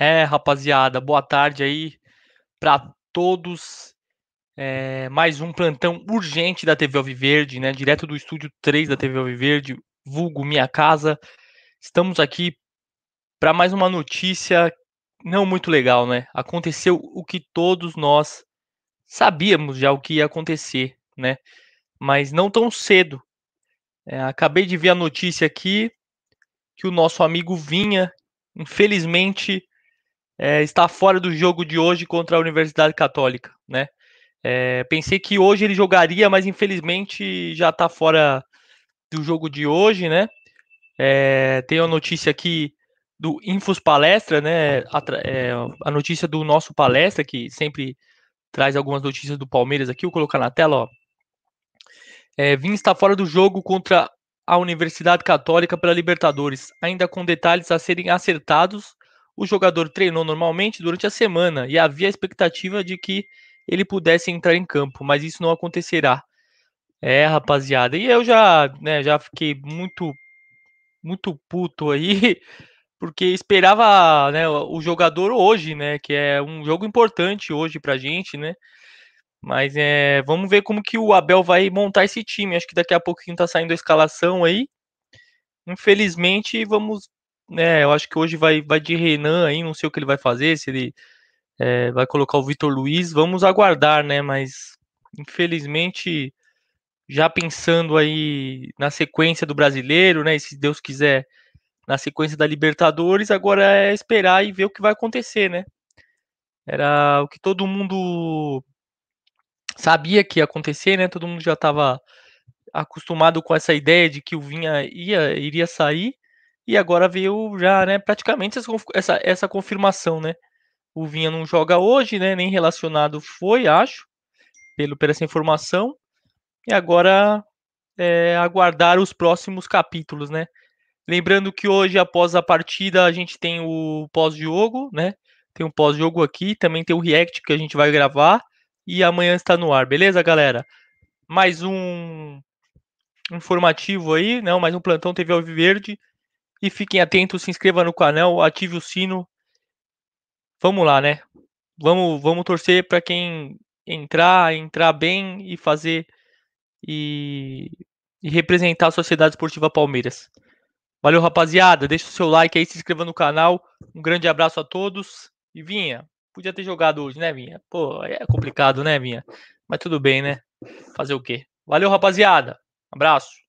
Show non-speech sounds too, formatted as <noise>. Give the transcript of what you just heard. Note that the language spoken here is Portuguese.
É, rapaziada, boa tarde aí para todos. É, mais um plantão urgente da TV Alviverde, né? Direto do estúdio 3 da TV Alviverde, vulgo Minha Casa. Estamos aqui para mais uma notícia não muito legal, né? Aconteceu o que todos nós sabíamos já o que ia acontecer, né? Mas não tão cedo. É, acabei de ver a notícia aqui que o nosso amigo Vinha, infelizmente, é, está fora do jogo de hoje contra a Universidade Católica, né? É, pensei que hoje ele jogaria, mas infelizmente já está fora do jogo de hoje, né? É, tem a notícia aqui do Infos Palestra, né? A, é, a, notícia do nosso palestra, que sempre traz algumas notícias do Palmeiras aqui, vou colocar na tela, ó. É, Vim está fora do jogo contra a Universidade Católica pela Libertadores, ainda com detalhes a serem acertados o jogador treinou normalmente durante a semana e havia a expectativa de que ele pudesse entrar em campo, mas isso não acontecerá. É, rapaziada. E eu já, né, já fiquei muito, muito puto aí, <laughs> porque esperava né, o jogador hoje, né? Que é um jogo importante hoje pra gente, né? Mas é, vamos ver como que o Abel vai montar esse time. Acho que daqui a pouquinho tá saindo a escalação aí. Infelizmente, vamos né, eu acho que hoje vai, vai de Renan aí, não sei o que ele vai fazer, se ele é, vai colocar o Vitor Luiz, vamos aguardar, né? Mas infelizmente, já pensando aí na sequência do brasileiro, né? E se Deus quiser, na sequência da Libertadores, agora é esperar e ver o que vai acontecer, né? Era o que todo mundo sabia que ia acontecer, né? Todo mundo já estava acostumado com essa ideia de que o Vinha ia, iria sair. E agora veio já, né, praticamente essa, essa confirmação, né? O Vinha não joga hoje, né? Nem relacionado foi, acho, pelo por essa informação. E agora é, aguardar os próximos capítulos, né? Lembrando que hoje, após a partida, a gente tem o pós-jogo, né? Tem um pós-jogo aqui, também tem o react que a gente vai gravar e amanhã está no ar, beleza, galera? Mais um informativo aí, não, né? mais um plantão TV Alviverde. E fiquem atentos, se inscreva no canal, ative o sino. Vamos lá, né? Vamos, vamos torcer para quem entrar, entrar bem e fazer e, e representar a Sociedade Esportiva Palmeiras. Valeu, rapaziada. Deixa o seu like aí, se inscreva no canal. Um grande abraço a todos. E Vinha, podia ter jogado hoje, né, Vinha? Pô, é complicado, né, Vinha? Mas tudo bem, né? Fazer o quê? Valeu, rapaziada. Abraço.